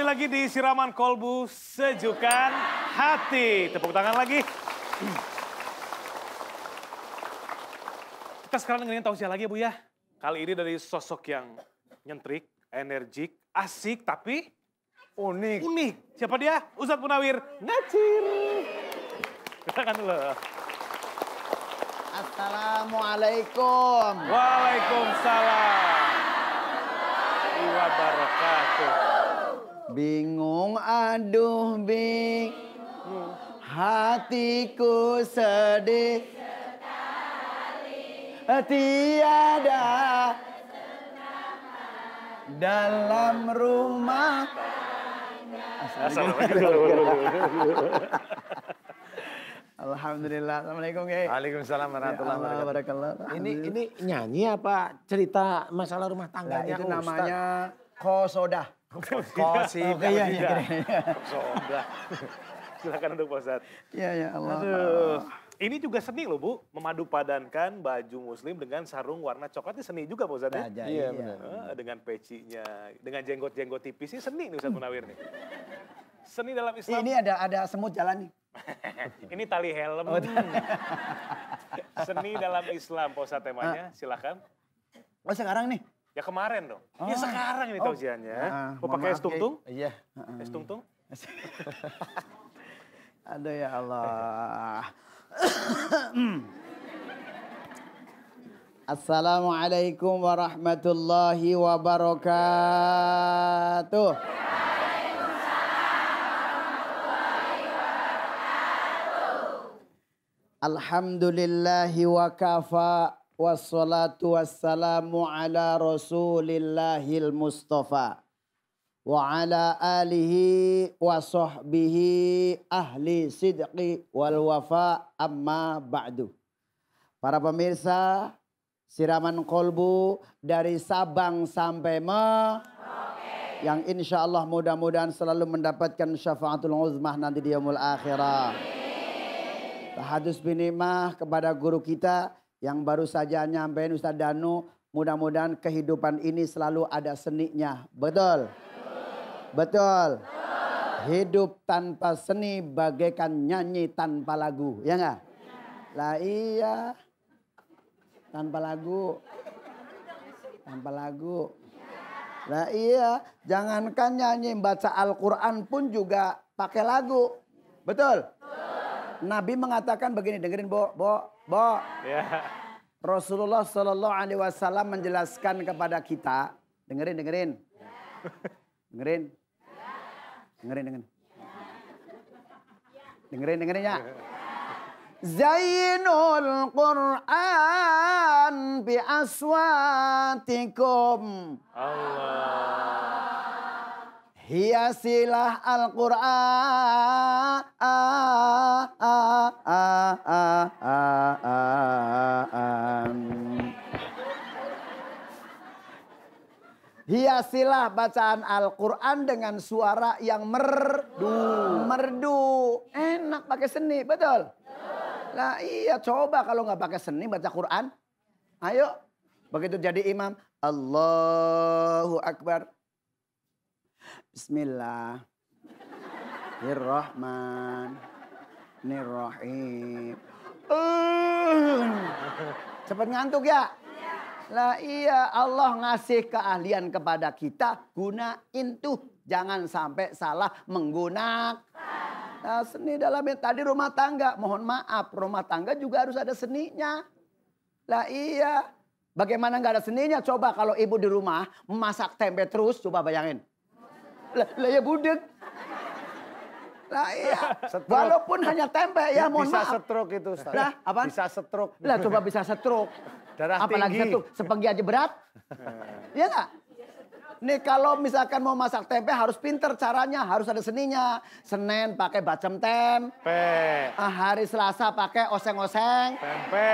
Kembali lagi di siraman kolbu sejukan hati. Tepuk tangan lagi. Kita sekarang dengerin tausiah lagi ya Bu ya. Kali ini dari sosok yang nyentrik, energik, asik tapi unik. Unik. Siapa dia? Ustadz Munawir Ngacir. Silakan dulu. Assalamualaikum. Waalaikumsalam. Wabarakatuh. Bingung aduh Bing, Hatiku sedih Tiada dalam rumah Alhamdulillah. Assalamualaikum, Kiai. Waalaikumsalam warahmatullahi ya wabarakatuh. Ini ini nyanyi apa cerita masalah rumah tangganya? Nah, itu namanya Kosodah. Gosip. Iya, iya, iya. Sombra. Iya. Iya. Oh, silakan untuk Pak Ustadz. Iya, ya Allah. Ini juga seni loh Bu, Memadu padankan baju muslim dengan sarung warna coklat coklatnya seni juga Pak Ustadz ya? Iya, benar. Ah, dengan pecinya, dengan jenggot-jenggot tipis ini seni nih Ustadz Munawir nih. Seni dalam Islam. Ini ada ada semut jalan nih. ini tali helm. Oh, seni dalam Islam Pak Ustadz temanya, ah. silakan. Oh sekarang nih, Ya kemarin dong. Oh. Ya sekarang ini oh. tausiannya. Nah, Mau pakai es tungtung? Iya. Es tungtung? Aduh ya Allah. Assalamualaikum warahmatullahi wabarakatuh. warahmatullahi wabarakatuh. Alhamdulillahi wa kafa wassalatu wassalamu ala rasulillahil mustafa wa ala alihi wa sahbihi ahli sidqi wal wafa amma ba'du. Para pemirsa, siraman kolbu dari Sabang sampai okay. Yang insya Allah mudah-mudahan selalu mendapatkan syafaatul uzmah nanti di yaumul akhirah. Hadus binimah kepada guru kita yang baru saja nyampein Ustadz Danu, mudah-mudahan kehidupan ini selalu ada seninya. Betul? Betul. Hidup tanpa seni bagaikan nyanyi tanpa lagu, ya enggak? Ya. Lah iya. Tanpa lagu. Tanpa lagu. Lah iya, jangankan nyanyi baca Al-Qur'an pun juga pakai lagu. Betul? Betul. Nabi mengatakan begini, dengerin Bo, Bo, Bo. Yeah. Rasulullah Shallallahu Alaihi Wasallam menjelaskan kepada kita, dengerin, dengerin, dengerin, dengerin, dengerin, dengerin, dengerin ya. Zainul Quran bi aswatikum. Allah. Hiasilah Al-Quran. Hiasilah bacaan Al-Quran dengan suara yang merdu. Merdu. Enak pakai seni, betul? Lah iya, coba kalau nggak pakai seni baca Quran. Ayo, begitu jadi imam. Allahu Akbar. Bismillah. nirrahman Nirrahim. Uh, eh. cepat ngantuk ya? Lah iya Allah ngasih keahlian kepada kita gunain tuh. Jangan sampai salah menggunakan. Nah, seni dalamnya tadi rumah tangga, mohon maaf, rumah tangga juga harus ada seninya. Lah iya, bagaimana nggak ada seninya? Coba kalau ibu di rumah masak tempe terus, coba bayangin lah, lah ya budek. Lah iya. Stroke. Walaupun hanya tempe ya mohon bisa maaf. Bisa stroke itu Ustaz. Lah apa? Bisa stroke. Lah coba bisa setruk, Darah Apalagi tinggi. stroke, sepenggi aja berat. Iya enggak? Nih kalau misalkan mau masak tempe harus pinter caranya, harus ada seninya. Senin pakai bacem tempe. Ah, hari Selasa pakai oseng-oseng. Tempe.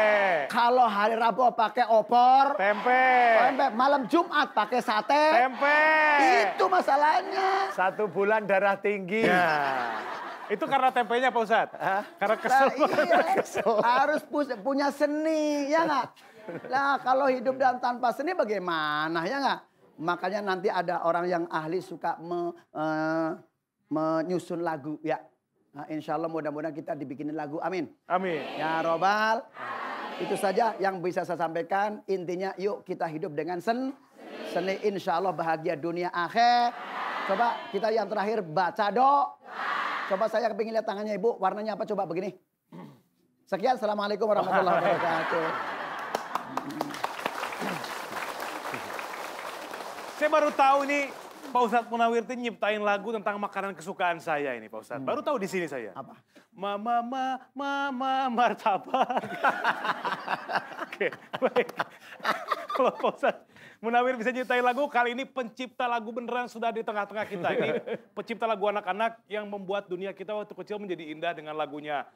Kalau hari Rabu pakai opor. Tempe. Tempe. Malam Jumat pakai sate. Tempe. Itu masalahnya. Satu bulan darah tinggi. Ya. Itu karena tempenya Pak Ustadz? Hah? Karena kesel. Nah, iya, kesel. harus pu punya seni, ya nggak? Nah kalau hidup dalam tanpa seni bagaimana, ya nggak? Makanya nanti ada orang yang ahli suka me, uh, menyusun lagu ya. Nah, insya Allah mudah-mudahan kita dibikinin lagu. Amin. Amin. Ya Robal. Itu saja yang bisa saya sampaikan. Intinya yuk kita hidup dengan sen seni. seni. Insya Allah bahagia dunia akhir. Coba kita yang terakhir baca do. Coba saya kepingin lihat tangannya ibu. Warnanya apa? Coba begini. Sekian. Assalamualaikum warahmatullahi wabarakatuh. Saya baru tahu ini Pak Ustadz Munawir nyiptain lagu tentang makanan kesukaan saya ini Pak Ustadz. Hmm. Baru tahu di sini saya. Apa? Mama, mama, mama, martabak. Oke, baik. Kalau Pak Ustadz Munawir bisa nyiptain lagu, kali ini pencipta lagu beneran sudah di tengah-tengah kita. Ini pencipta lagu anak-anak yang membuat dunia kita waktu kecil menjadi indah dengan lagunya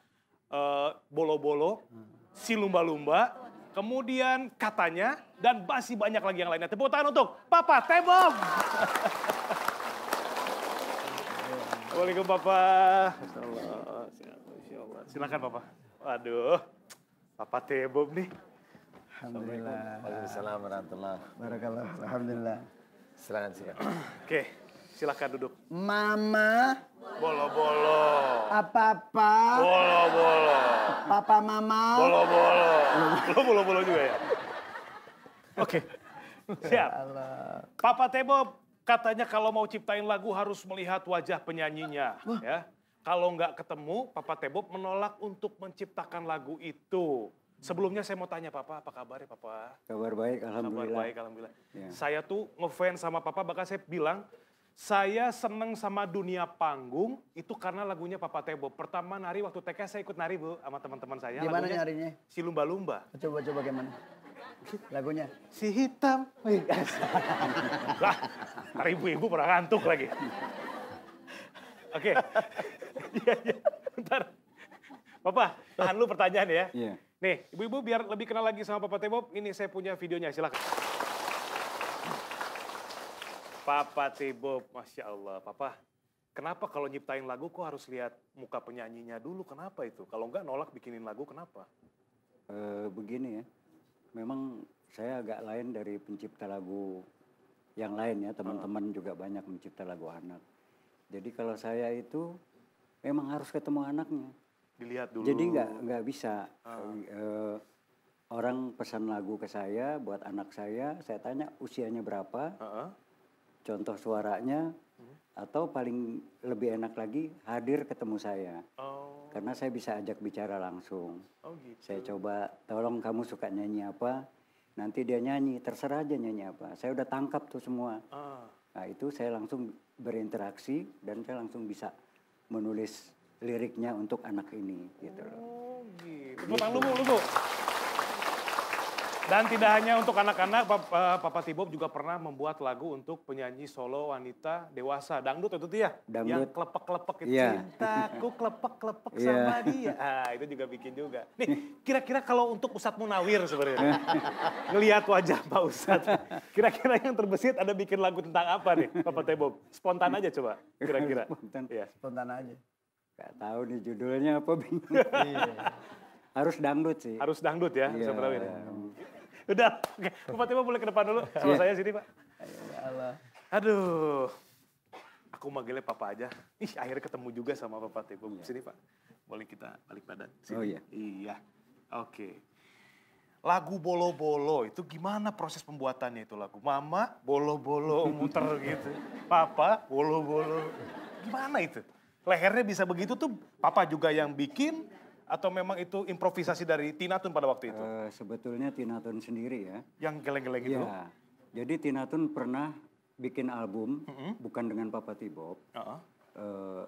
uh, Bolo -Bolo, Si Lumba-Lumba, kemudian katanya, dan masih banyak lagi yang lainnya. Tepuk tangan untuk Papa Tebong. Assalamualaikum Papa. Silakan Papa. Waduh, Papa Tebong nih. Alhamdulillah. Waalaikumsalam warahmatullahi wabarakatuh. Alhamdulillah. Silakan silakan. Oke. Okay. Silahkan duduk. Mama. Bolo-bolo. Apa-apa. Bolo-bolo. Papa mama. Bolo-bolo. Lo bolo-bolo juga ya? Oke. Okay. Siap. Papa Tebo katanya kalau mau ciptain lagu harus melihat wajah penyanyinya. Wah. ya. Kalau nggak ketemu, Papa Tebo menolak untuk menciptakan lagu itu. Sebelumnya saya mau tanya Papa, apa kabar ya Papa? Kabar baik, Alhamdulillah. Kabar baik, Alhamdulillah. Ya. Saya tuh ngefans sama Papa, bahkan saya bilang saya seneng sama dunia panggung itu karena lagunya Papa Tebo. Pertama nari waktu TK saya ikut nari bu sama teman-teman saya. Gimana lagunya, narinya? Si lumba-lumba. Coba-coba gimana? Lagunya? Si hitam. lah, nari ibu-ibu pernah ngantuk lagi. Oke. Iya, iya. Papa, tahan lu pertanyaan ya. Iya. Nih, ibu-ibu biar lebih kenal lagi sama Papa Tebo, ini saya punya videonya, silakan. Papa Tibo, Masya Allah. Papa, kenapa kalau nyiptain lagu kok harus lihat muka penyanyinya dulu? Kenapa itu? Kalau enggak nolak bikinin lagu, kenapa? E, begini ya, memang saya agak lain dari pencipta lagu yang lain ya. Teman-teman hmm. juga banyak mencipta lagu anak. Jadi kalau saya itu memang harus ketemu anaknya. Dilihat dulu. Jadi enggak, nggak bisa. Hmm. E, orang pesan lagu ke saya buat anak saya, saya tanya usianya berapa. Hmm contoh suaranya atau paling lebih enak lagi hadir ketemu saya. Oh. Karena saya bisa ajak bicara langsung. Oh gitu. Saya coba tolong kamu suka nyanyi apa? Nanti dia nyanyi, terserah aja nyanyi apa. Saya udah tangkap tuh semua. Ah. Nah, itu saya langsung berinteraksi dan saya langsung bisa menulis liriknya untuk anak ini gitu loh. Oh gitu. gitu. Tepuk tangan lu, lu. Dan tidak hanya untuk anak-anak, eh, Papa, Papa Tibob juga pernah membuat lagu untuk penyanyi solo wanita dewasa. Dangdut itu dia, Dangdut. yang klepek-klepek itu. Yeah. Cintaku klepek-klepek yeah. sama dia. Ah, itu juga bikin juga. Nih, kira-kira kalau untuk Ustadz Munawir sebenarnya. Ngeliat wajah Pak Ustadz. Kira-kira yang terbesit ada bikin lagu tentang apa nih Papa Tibo? Spontan aja coba, kira-kira. Spontan, ya. spontan aja. Gak tahu nih judulnya apa bingung. Iya. Harus dangdut sih. Harus dangdut ya, yeah. Ustadz Munawir. Ya. Udah, oke. Bapak Timo boleh ke depan dulu sama iya. saya sini, Pak. Ya Allah. Aduh. Aku manggilnya Papa aja. Ih, akhirnya ketemu juga sama Bapak Timo. Ya. Sini, Pak. Boleh kita balik badan. Sini. Oh iya. Iya. Oke. Lagu bolo-bolo itu gimana proses pembuatannya itu lagu? Mama bolo-bolo muter gitu. Papa bolo-bolo. Gimana itu? Lehernya bisa begitu tuh papa juga yang bikin, atau memang itu improvisasi dari Tinatun pada waktu itu? Uh, sebetulnya Tinatun sendiri ya. Yang geleng-geleng itu? Ya. Jadi Tinatun pernah bikin album, mm -hmm. bukan dengan Papa Tibop. Uh -huh. Eh, uh,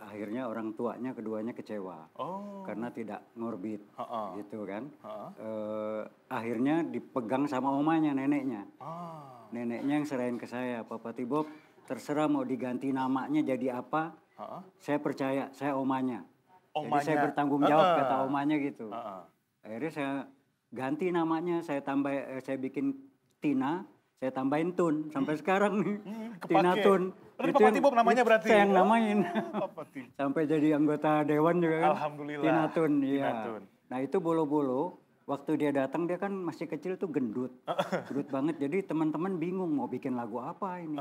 akhirnya orang tuanya keduanya kecewa. Oh. Karena tidak ngorbit. Uh huh Gitu kan. Uh huh Uh, akhirnya dipegang sama omanya, neneknya. Ah. Neneknya yang serahin ke saya, Papa Tibop terserah mau diganti namanya jadi apa. Uh huh Saya percaya, saya omanya omanya. Jadi saya bertanggung jawab uh -uh. kata omanya gitu. Uh -uh. Akhirnya saya ganti namanya, saya tambah, eh, saya bikin Tina, saya tambahin Tun sampai hmm. sekarang nih. Hmm, Tina Tun. Berarti itu Bapak namanya berarti. Saya yang oh, namain. sampai jadi anggota dewan juga kan. Alhamdulillah. Tina Tun, iya. Nah, itu bolo-bolo waktu dia datang dia kan masih kecil tuh gendut. gendut banget. Jadi teman-teman bingung mau bikin lagu apa ini.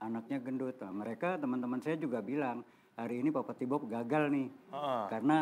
Anaknya gendut. Nah, mereka teman-teman saya juga bilang, hari ini Bapak Tibo gagal nih. Uh -uh. Karena